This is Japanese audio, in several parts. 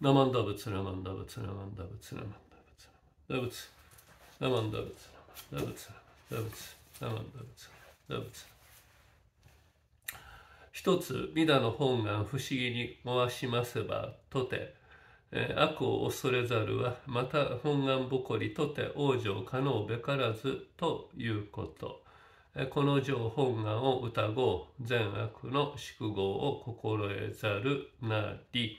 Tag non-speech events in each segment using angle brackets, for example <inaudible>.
ナマンダ仏、ナマンダ仏、ナマンダ仏、ナマンダ仏、ナマンダ仏、ナマンダなナマンダつナマンダぶナマンダ仏。一つ、みだの本願不思議に回しますば、とて、えー、悪を恐れざるは、また本願誇りとて往生可能べからず、ということ。えー、この上本願を疑ごう、善悪の宿業を心得ざるなり。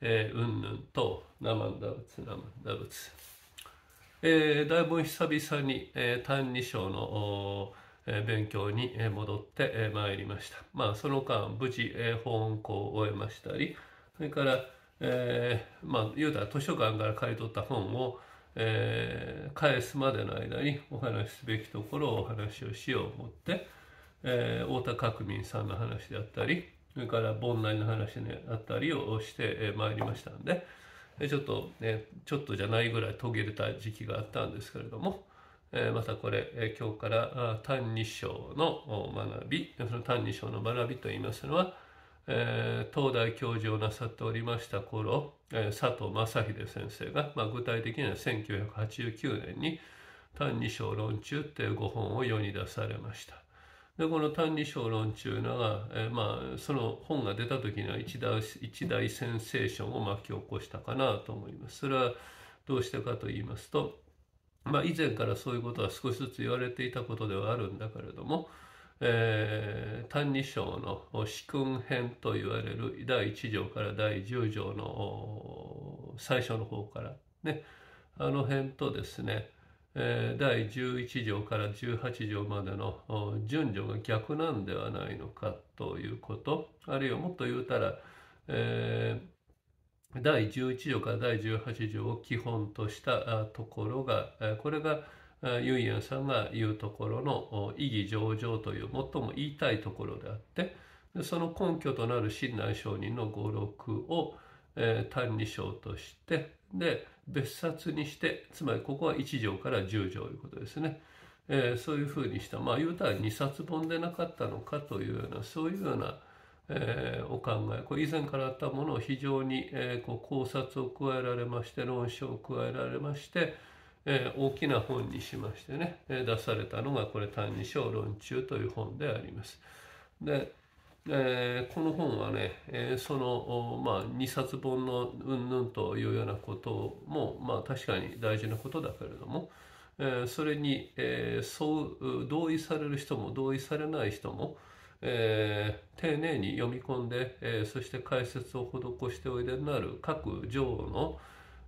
えうんぬんとナマンダ仏ナマンダ仏、えー、だいぶ久々に、えー、単二章のえ勉強に戻ってまいりました。まあその間無事、えー、校を終えましたりそれから、えー、まあ言うたら図書館から買い取った本を、えー、返すまでの間にお話しすべきところをお話をしよう思って、え太田角民さんの話であったりそれから盆内の話ねあったりをしてまいりましたんで、ちょっと、ね、ちょっとじゃないぐらい途切れた時期があったんですけれども、またこれ、今日から「歎異抄」の学びその「歎異抄」の学びといいますのは、えー、東大教授をなさっておりました頃、えー、佐藤正秀先生が、まあ、具体的には1989年に「歎異抄論中」っていう5本を世に出されました。でこの「歎異抄論」中いうのが、えー、まあその本が出た時には一大一大センセーションを巻き起こしたかなと思います。それはどうしてかと言いますと、まあ、以前からそういうことは少しずつ言われていたことではあるんだけれども「えー、歎異抄」の「四訓編」と言われる第1条から第10条の最初の方からねあの辺とですね第11条から18条までの順序が逆なんではないのかということあるいはもっと言うたら、えー、第11条から第18条を基本としたところがこれがユイエンさんが言うところの意義上々という最も言いたいところであってその根拠となる親鸞上人の語録を、えー、単二章としてで別冊にしてつまりここは1条から10条ということですね、えー、そういうふうにしたまあ言うたら2冊本でなかったのかというようなそういうような、えー、お考えこれ以前からあったものを非常に、えー、こう考察を加えられまして論証を加えられまして、えー、大きな本にしましてね、え出されたのがこれ「歎異抄論中」という本であります。でえー、この本はね、えー、その、まあ、2冊本のうんぬんというようなことも、まあ、確かに大事なことだけれども、えー、それに、えー、そう同意される人も同意されない人も、えー、丁寧に読み込んで、えー、そして解説を施しておいでになる各条の、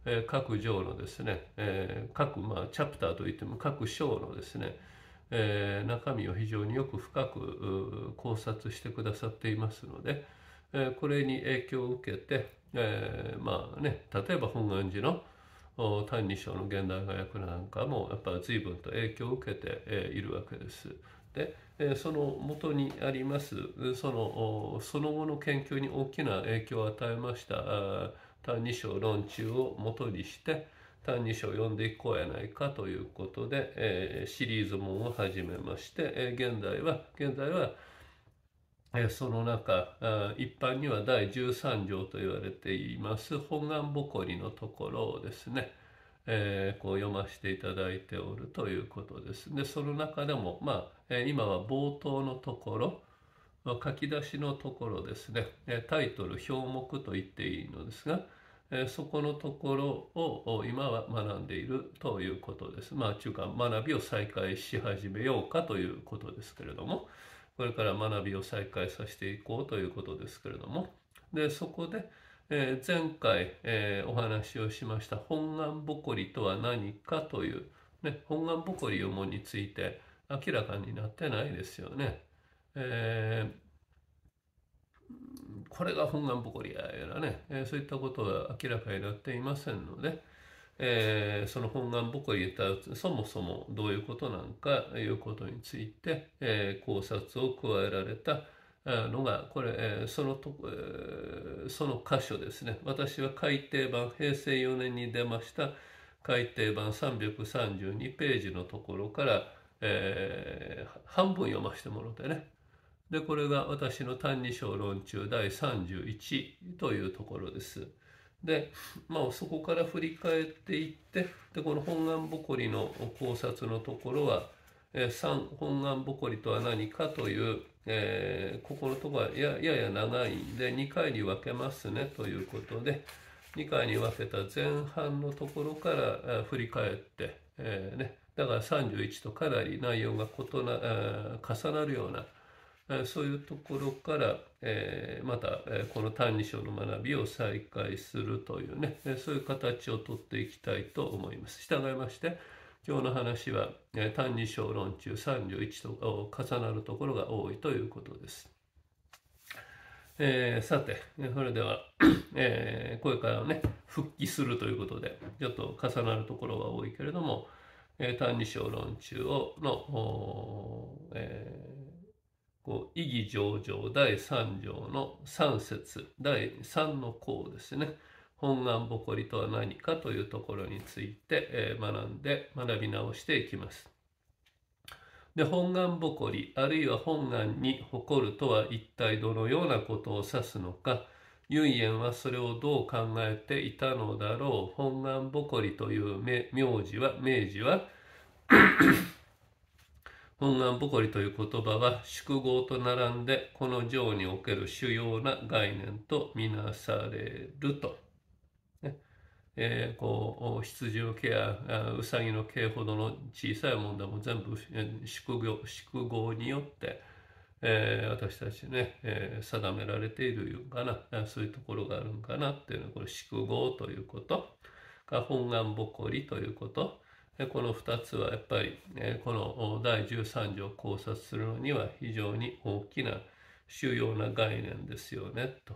えー、各条のですね、えー、各、まあ、チャプターといっても各章のですね、えー、中身を非常によく深く考察してくださっていますので、えー、これに影響を受けて、えー、まあね例えば本願寺の「歎異抄」の現代化訳なんかもやっぱ随分と影響を受けて、えいるわけです。で、えその元にありますそのその後の研究に大きな影響を与えました「歎異抄論中」を元にして「単2章を読んでいこうやないかということで、えー、シリーズもを始めまして、えー、現在は現在は、えー、その中あ一般には第13条と言われています本願誇りのところをですね、えー、こう読ませていただいておるということです。でその中でも、まあえー、今は冒頭のところ書き出しのところですね、えタイトル「表目」と言っていいのですが「そこのところを今は学んでいるということです。まあ、中間学びを再開し始めようかということですけれども、これから学びを再開させていこうということですけれども、でそこで、えー、前回、えー、お話をしました本願ぼこりとは何かという、ね、本願ぼこりをもについて明らかになってないですよね。えーこれが本願ぼこりややらね、えー、そういったことは明らかになっていませんので、えー、その本願ぼこりとた、そもそもどういうことなんかいうことについて、えー、考察を加えられたのがこれ、えー、そのと、えー、その箇所ですね私は改訂版平成4年に出ました改訂版332ページのところから、えー、半分読ませてもろてねでこれが私の「歎異抄論中」第31というところです。で、まあ、そこから振り返っていってでこの本願ぼこりの考察のところは「えー、本願ぼこりとは何か」という、えー、ここのところはややや長いんで2回に分けますねということで2回に分けた前半のところから、えー、振り返って、えーね、だから31とかなり内容が異な、えー、重なるような。そういうところから、えー、また、えー、この「歎異抄」の学びを再開するというね、えー、そういう形をとっていきたいと思います。従いまして今日の話は「えー、歎異抄論中31」と重なるところが多いということです。えー、さて、それでは、えー、これからね、復帰するということで、ちょっと重なるところは多いけれども、えー、単二章論中をの、えーこう意義上場第3条の3節第3の項ですね本願誇りとは何かというところについて、えー、学んで学び直していきます。で本願誇りあるいは本願に誇るとは一体どのようなことを指すのか唯円はそれをどう考えていたのだろう本願誇りという名字は明治は本願ぼこりという言葉は宿業と並んでこの条における主要な概念とみなされると。ねえー、こう羊の毛やうさぎの毛ほどの小さい問題も全部宿業宿業によって、えー、私たちね、えー、定められているかなそういうところがあるんかなっていうのはこれ宿業ということか本願ぼこりということ。この2つはやっぱり、この第13条を考察するのには非常に大きな主要な概念ですよねと。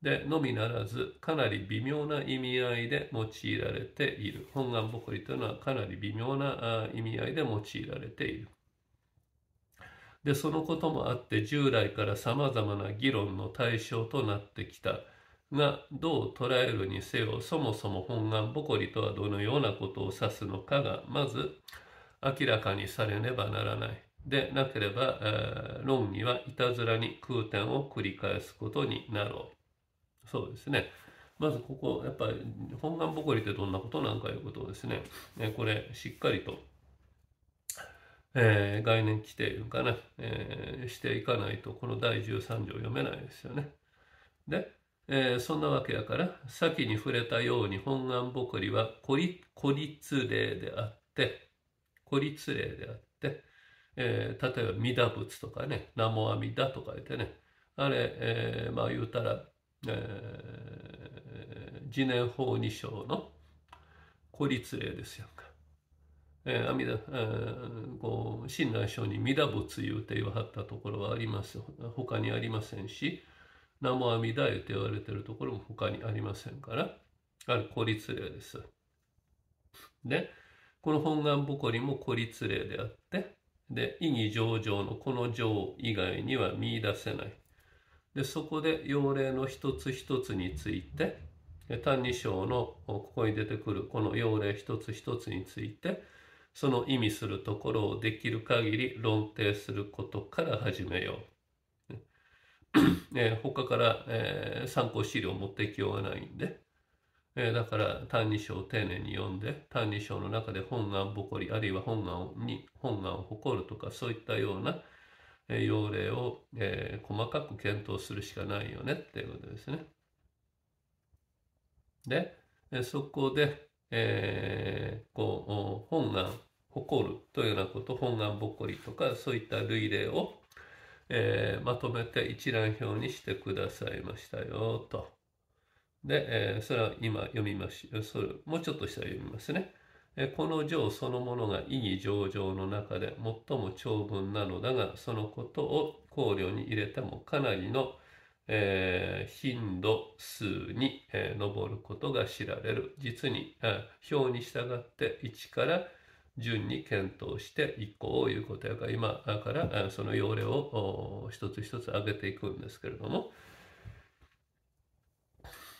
でのみならずかなり微妙な意味合いで用いられている。本願ぼこりというのはかなり微妙な意味合いで用いられている。でそのこともあって従来からさまざまな議論の対象となってきた。がどう捉えるにせよそもそも本願ぼこりとはどのようなことを指すのかがまず明らかにされねばならない。でなければ、えー、論議はいたずらに空転を繰り返すことになろう。そうですね。まずここやっぱり本願ぼこりってどんなことなんかいうことをですね、えこれしっかりと、えー、概念規定いうかな、えー、していかないとこの第13条読めないですよね。でえー、そんなわけやから先に触れたように本願ぼこりは孤立霊であって孤立霊であって、えー、例えば弥陀仏とかね南無阿弥陀とか言ってねあれ、えー、まあ言うたら、えー、次年法二章の孤立霊ですやんか。えー、阿弥陀、えー、こう親鸞聖に弥陀仏言うて言わはったところはあります他にありませんし。南無阿弥陀湯と言われてるところも他にありませんから、ある孤立例です。で、この本願ぼこりも孤立例であって、で、意義上々のこの情以外には見いだせない。で、そこで要例の一つ一つについて、単二章のここに出てくるこの要例一つ一つについて、その意味するところをできる限り論定することから始めよう。えー、他から、えー、参考資料を持ってきようがないんで、えー、だから「歎異抄」を丁寧に読んで「歎異抄」の中で本願ぼこりあるいは本願に本願を誇るとかそういったような、えー、要領を、えー、細かく検討するしかないよねっていうことですね。で、えー、そこで、えー、こう本願誇るというようなこと本願ぼこりとかそういった類例をえー、まとめて一覧表にしてくださいましたよと。で、えー、それは今読みましそれもうちょっとしたら読みますね。この条そのものが意義上々の中で最も長文なのだが、そのことを考慮に入れてもかなりの、えー、頻度数に、えー、上ることが知られる。実に、表に従って1から順に検討して一個をいうことやから今からその要領を一つ一つ上げていくんですけれども、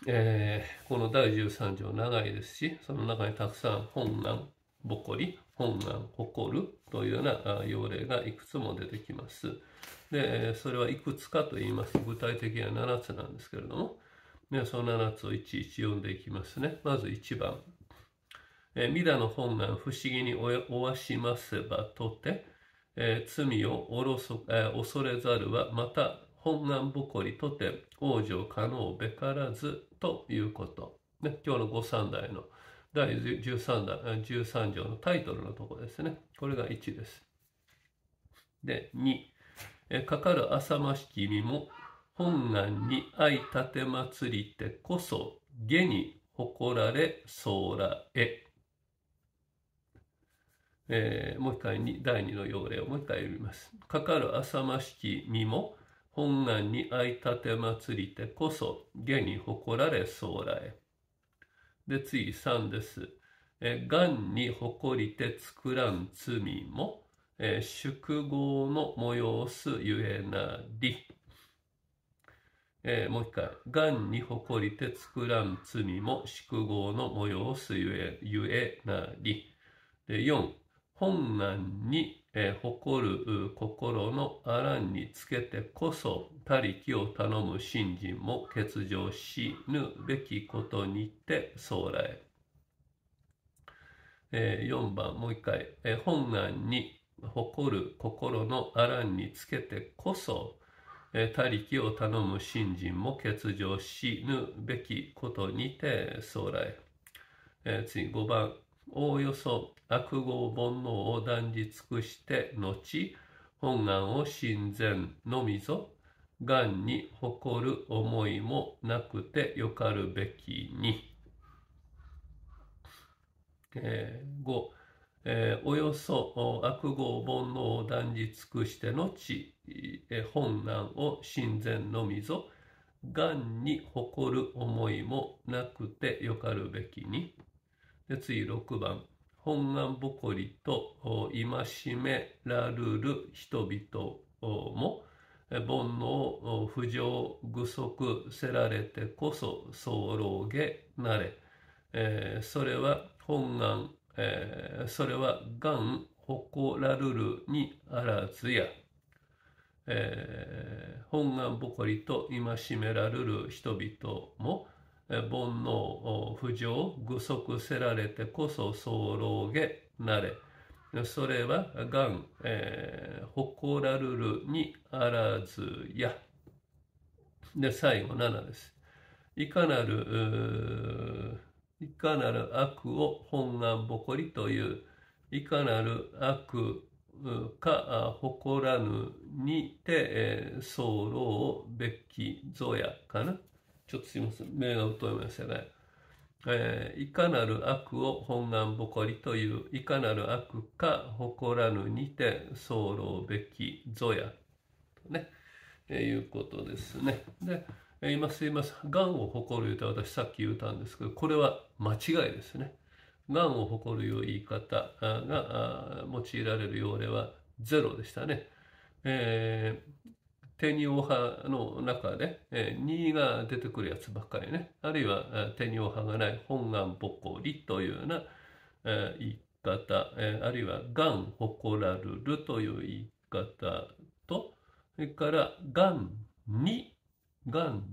えー、この第13条長いですしその中にたくさん本願ぼこり本願誇るというような要領がいくつも出てきます。でそれはいくつかと言いますと具体的には7つなんですけれども、ね、その7つをいちいち読んでいきますね。まず1番えミラの本願不思議におわしますばとて、えー、罪をおろそ、えー、恐れざるはまた本願ぼこりとて往生可能べからずということ、ね、今日の5三代の第 13, 代13条のタイトルのとこですねこれが1ですで2、えー、かかる浅ましき身も本願に愛立てまつりてこそ下に誇られそうらへえー、もう一回に第二の要例をもう一回読みます。かかる浅ましき身も本願に相立て祭りてこそ下に誇られ将来。で次3です。えー、願に誇りて作らん罪も、えー、宿業の催すゆえなり。えー、もう一回。願に誇りて作らん罪も宿業の催すゆえゆえなり。で四。本願に、えー、誇る心のあらんにつけてこそ他力を頼む信心も欠如しぬべきことにて将来、えー、4番もう一回、えー、本願に誇る心のあらんにつけてこそ他力を頼む信心も欠如しぬべきことにて将来、えー、次5番おおよそ悪号煩悩を断じ尽くして後本願を親善のみぞがんに誇る思いもなくてよかるべきに。えー、5、えー、およそ悪号煩悩を断じ尽くしてのえー、本願を親善のみぞがんに誇る思いもなくてよかるべきに。で次6番本願ぼこりと戒めらるる人々も煩悩不浄具足せられてこそ僧老下なれ、えー、それは本願、えー、それは願誇らるるにあらずや、えー、本願ぼこりと戒めらるる人々も、煩悩、不浄、具足せられてこそ早漏下なれ。それは願、えー、誇らるるにあらずや。で、最後7です。いかなる、いかなる悪を本願誇りという、いかなる悪か誇らぬにて、えー、べきぞやかな。ちょっとすいません。目が疎いもんですよね。えー、いかなる悪を本願誇りという、いかなる悪か誇らぬにて候べきぞや。とね、えー、いうことですね。で、えー、今すいません。がんを誇る言うて私さっき言ったんですけど、これは間違いですね。がんを誇るいう言い方が用いられる用例はゼロでしたね。えー、手にオ派の中で、えー、2が出てくるやつばっかりね。あるいは、手にオ派がない、本願ぼこりというような、えー、言い方、えー、あるいは、がんほこらるるという言い方と、それから、がんに、がん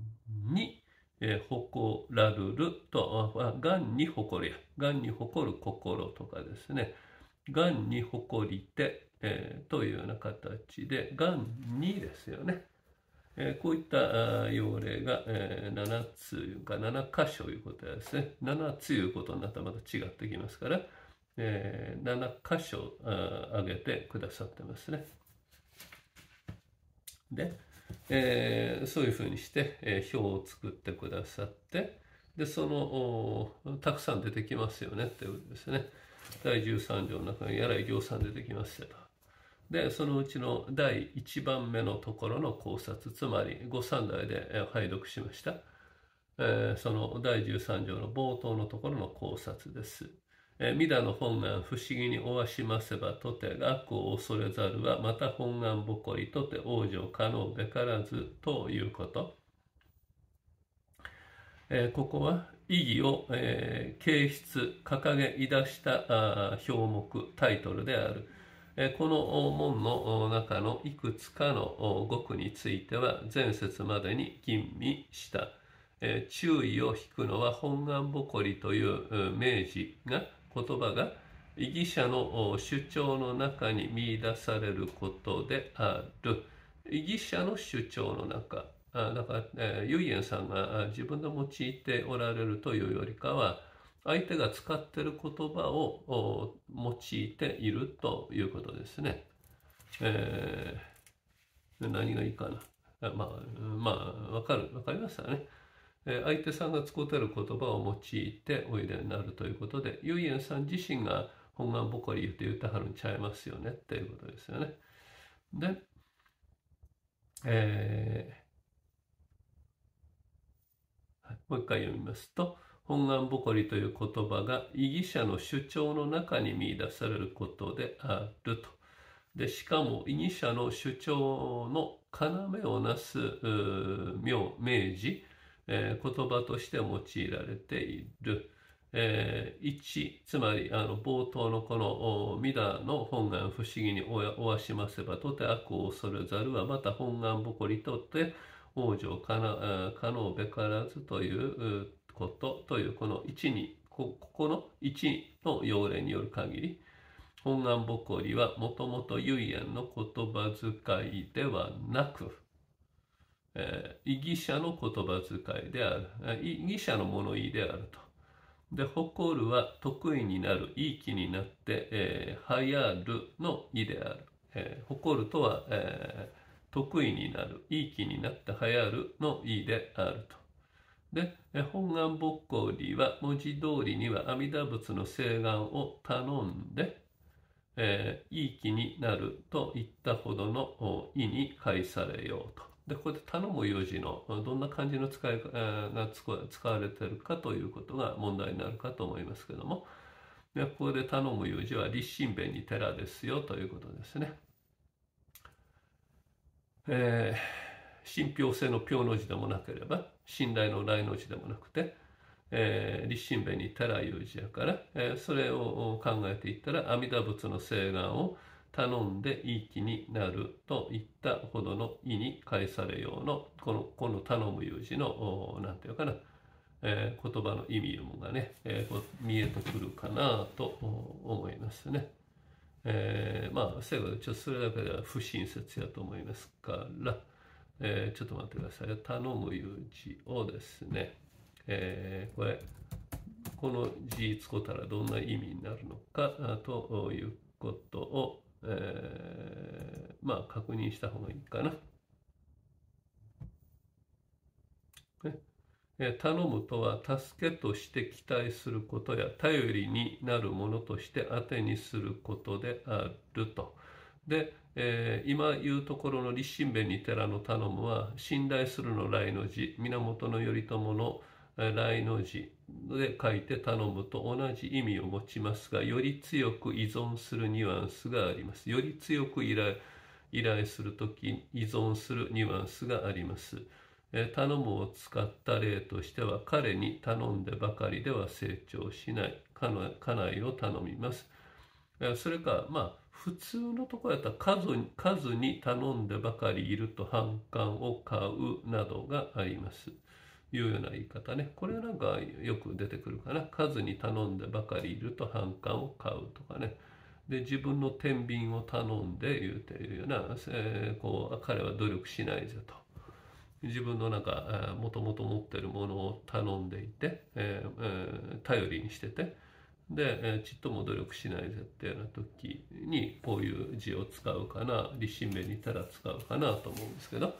に、えー、誇らるると、がんに誇るや、がんに誇る心とかですね、がんに誇りて、えー、というような形で、がん2ですよね。えー、こういった用例が、えー、7ついうか7箇所いうことですね。7ついうことになったらまた違ってきますから、えー、7箇所挙げてくださってますね。で、えー、そういうふうにして、えー、表を作ってくださってでそのたくさん出てきますよねっていうことですね第13条の中にやらい行さん出てきますよとでそのうちの第1番目のところの考察つまり五三代で拝読しました、えー、その第13条の冒頭のところの考察です。えー、皆の本願不思議におわしませばとて悪を恐れざるはまた本願ぼこりとて往生可能べからずということ。えー、ここは意義を、えー、形出掲げいだしたあ表目タイトルである。この門の中のいくつかの語句については前節までに吟味した。注意を引くのは本願ぼこりという明治が言葉が異議者の主張の中に見出されることである。異議者の主張の中。だから、ゆいえんさんが自分で用いておられるというよりかは、相手が使っている言葉を用いているということですね。えー、何がいいかな。まあ、まあ、わかる、わかりましたね。えー、相手さんが使っている言葉を用いておいでになるということで、ゆいえんさん自身が本願ぼこり言って言ってはるんちゃいますよねっていうことですよね。で、えー、もう一回読みますと、本願ぼこりという言葉が異議者の主張の中に見出されることであると。でしかも異議者の主張の要をなす名明示、えー、言葉として用いられている。えー、1つまりあの冒頭のこの「皆の本願不思議におわしませばとて悪を恐れざるはまた本願ぼこりとって往生可能べからず」ということというこの1にここの1の要例による限り本願ぼこりはもともと唯円の言葉遣いではなく、えー、異義者の言葉遣いである異義者の物言いであると。で誇るは得意になるいい気になって、えー、流行るの意である、えー、誇るとは、えー、得意になるいい気になって流行るの意であるとで本願ぼっこりは文字通りには阿弥陀仏の請願を頼んで、えー、いい気になると言ったほどの意に介されようと。でここで頼む用字のどんな感じの使いが使われてるかということが問題になるかと思いますけどもでここで頼む用字は立身弁に寺ですよということですね。えー、信憑性の票の字でもなければ信頼の来の字でもなくて、えー、立身弁に寺らう字やから、えー、それを考えていったら阿弥陀仏の請願を頼んでいい気になるといったほどの意に返されようのこのこの頼む有う字の何て言うかな、えー、言葉の意味もがね、えー、見えてくるかなと思いますね。えー、まあ最後ちょっとそれだけでは不親切やと思いますから。えー、ちょっと待ってください。頼むいう字をですね、えー、これ、この字使ったらどんな意味になるのかということを、えー、まあ確認した方がいいかな。ねえー、頼むとは助けとして期待することや頼りになるものとして当てにすることであると。で、えー、今言うところの立身弁に寺の頼むは信頼するの来の字源頼朝の来の字で書いて頼むと同じ意味を持ちますがより強く依存するニュアンスがありますより強く依頼依頼する時依存するニュアンスがあります、えー、頼むを使った例としては彼に頼んでばかりでは成長しない家内を頼みます、それかまあ普通のところやったら数に数に頼んでばかりいると反感を買うなどがあります。いうような言い方ね。これはなんかよく出てくるかな。数に頼んでばかりいると反感を買うとかね。で、自分の天秤を頼んで言うていうような、えー、こう、彼は努力しないぜと。自分のなんか、もともと持ってるものを頼んでいて、えーえー、頼りにしてて。で、ちっとも努力しないような時にこういう字を使うかな立身弁にたら使うかなと思うんですけど、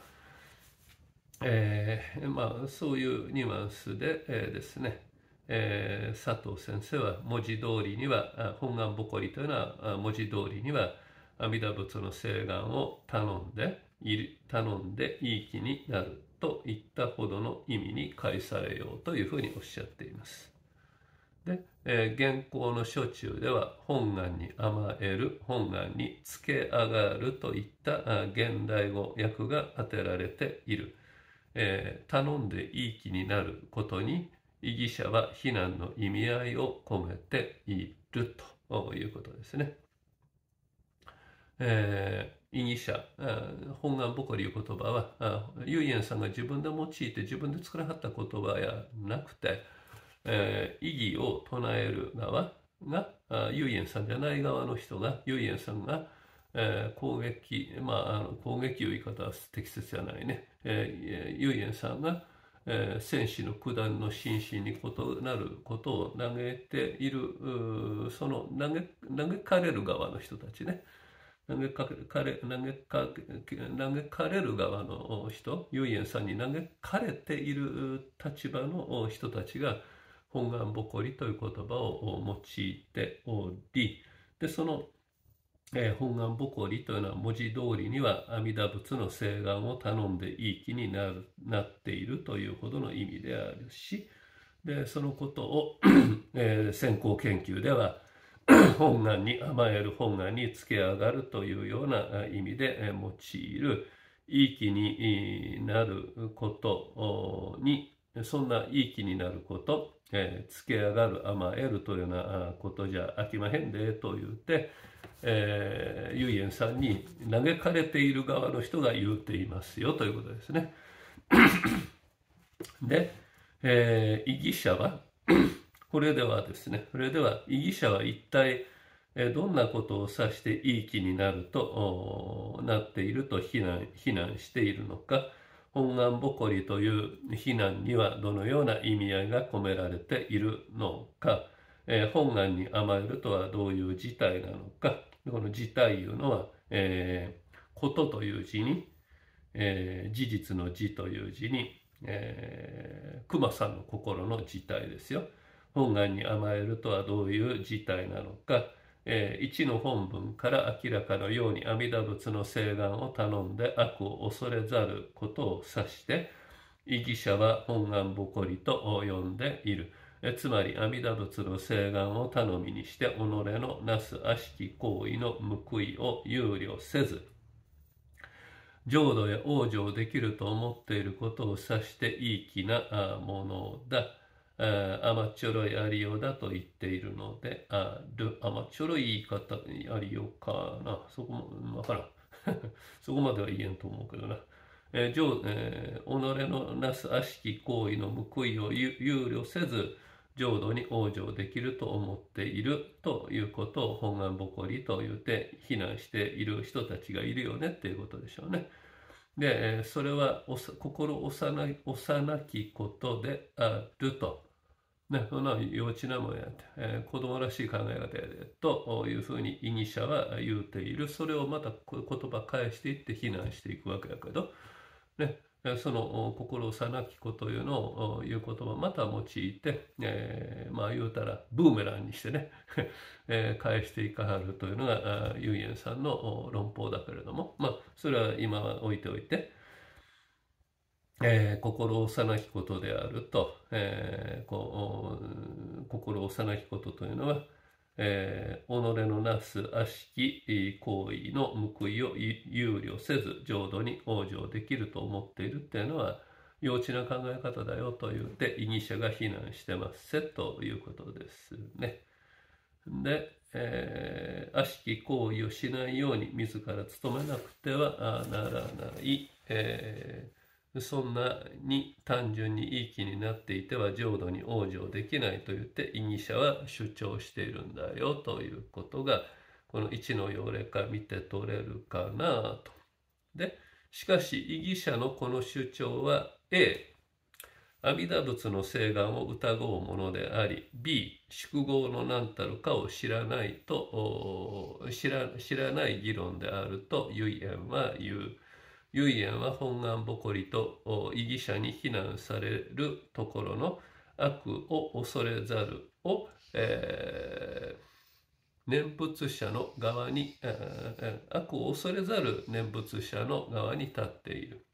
えー、まあそういうニュアンスで、えー、ですね、えー、佐藤先生は文字通りには本願ぼこりというのは文字通りには阿弥陀仏の請願を頼んで頼んでいい気になるといったほどの意味に返されようというふうにおっしゃっています。で、えー、現行の書中では本願に甘える本願につけ上がるといった現代語訳が当てられている、えー、頼んでいい気になることに異議者は非難の意味合いを込めているということですね。えー、異議者、本願ぼこりいう言葉は、ゆいえんさんが自分で用いて自分で作らはった言葉やなくて、えー、異議を唱える側が、ユイエンさんじゃない側の人が、ユイエンさんが、えー、攻撃、まあ、あの攻撃を言い方は適切じゃないね、えー、ユイエンさんが、えー、戦士の九段の心身に異なることを投げている、その投げ、投げかれる側の人たちね。投げかれ、投げか投げかれる側の人、ユイエンさんに投げかれている立場の人たちが、本願ぼこりという言葉を用いておりでその、えー、本願ぼこりというのは文字通りには阿弥陀仏の請願を頼んでいい気になるなっているというほどの意味であるしでそのことを <coughs> えー、先行研究では <coughs> 本願に甘える本願につけ上がるというような意味で用いるいい気になることにそんないい気になること、えー、つけ上がる甘えるというようなことじゃあきまへんでと言うて、ゆいえんさんに嘆かれている側の人が言うていますよということですね。<coughs> で、えー、異議者は <coughs> これではですね、これでは異議者は一体、どんなことを指していい気になるとなっていると非難非難しているのか、本願ぼこりという非難にはどのような意味合いが込められているのか、えー、本願に甘えるとはどういう事態なのか、この事態いうのは、えー、ことという字に、えー、事実の字という字に、えー、熊さんの心の事態ですよ。本願に甘えるとはどういう事態なのか、え1の本文から明らかのように阿弥陀仏の請願を頼んで悪を恐れざることを指して異義者は本願誇りと呼んでいる。つまり阿弥陀仏の請願を頼みにして己のなす悪しき行為の報いを憂慮せず浄土へ往生できると思っていることを指していい気なものだ。甘っちょろいありようだと言っているので、ある甘っちょろい言い方ありようかな。そこも、わからん。<laughs> そこまでは言えんと思うけどな。えー、上、えー、己のなす悪しき行為の報いを憂慮せず、浄土に往生できると思っているということを本願誇りと言って非難している人たちがいるよねっていうことでしょうね。で、それは心幼きことであると。ね、そんな幼稚なもんやって、えー、子供らしい考え方やで、というふうに異議者は言うている。それをまた言葉返していって非難していくわけやけど、ね、その心さなきこというのを言う言葉また用いて、えー、まあ言うたらブーメランにしてね、<laughs> え返していかはるというのがユイエンさんの論法だけれどもまあそれは今は置いておいて、えー、心幼きことであると、えー、こう心幼きことというのは、えー、己のなす悪しき行為の報いを憂慮せず浄土に往生できると思っているというのは幼稚な考え方だよと言って被疑者が非難してますせということですね。で、えー、悪しき行為をしないように自ら努めなくてはならない。えーそんなに単純にいい気になっていては浄土に往生できないと言って意義者は主張しているんだよということがこの一の要例から見て取れるかなと。でしかし意義者のこの主張は A 阿弥陀仏の誓願を疑うものであり B 宿業の何たるかを知らないと知らない議論であると唯円は言う。ユイエンは本願ぼこりと異議者に非難されるところの悪を恐れざるを、えー、念仏者の側に、えー、悪を恐れざる念仏者の側に立っている。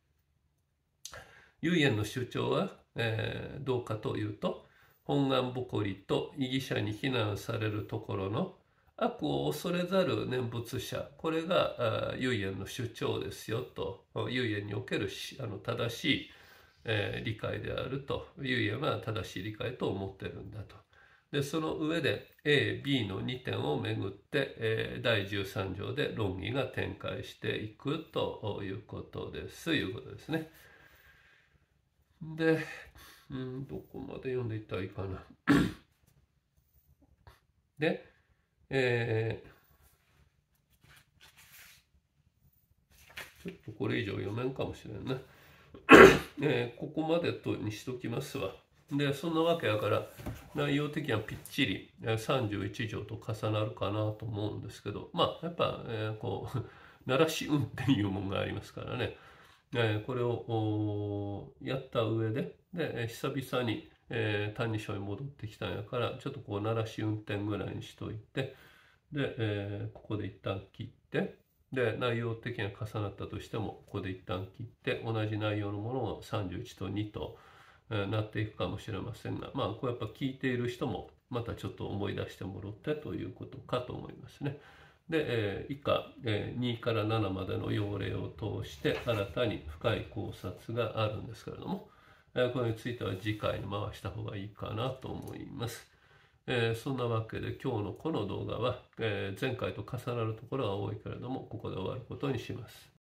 ユイエンの主張は、えー、どうかというと本願ぼこりと異議者に非難されるところの悪を恐れざる念仏者これが唯円の主張ですよと唯円におけるあの正しい、えー、理解であると唯円は正しい理解と思ってるんだと。でその上で AB の2点をめぐって、えー、第13条で論議が展開していくということですいうことですね。で、うん、どこまで読んでいったらいいかな。<coughs> でえー、ちょっとこれ以上読めんかもしれんね。<coughs> えー、ここまでとにしときますわ。で、そんなわけやから、内容的にはぴっちり31条と重なるかなと思うんですけど、まあ、やっぱ、えー、こう、<laughs> 鳴らし運っていうもんがありますからね、えー、これをやった上で、で、久々に、えー、単二に戻ってきたんやから、ちょっとこう、鳴らし運転ぐらいにしといて、で、えー、ここで一旦切って、で、内容的には重なったとしても、ここで一旦切って、同じ内容のものを31と2と、えー、なっていくかもしれませんが、まあ、こうやっぱ聞いている人も、またちょっと思い出してもらってということかと思いますね。で、えー、以下、えー、2から7までの要例を通して、新たに深い考察があるんですけれども、これについては次回に回した方がいいかなと思います。えー、そんなわけで今日のこの動画は、えー、前回と重なるところが多いけれどもここで終わることにします。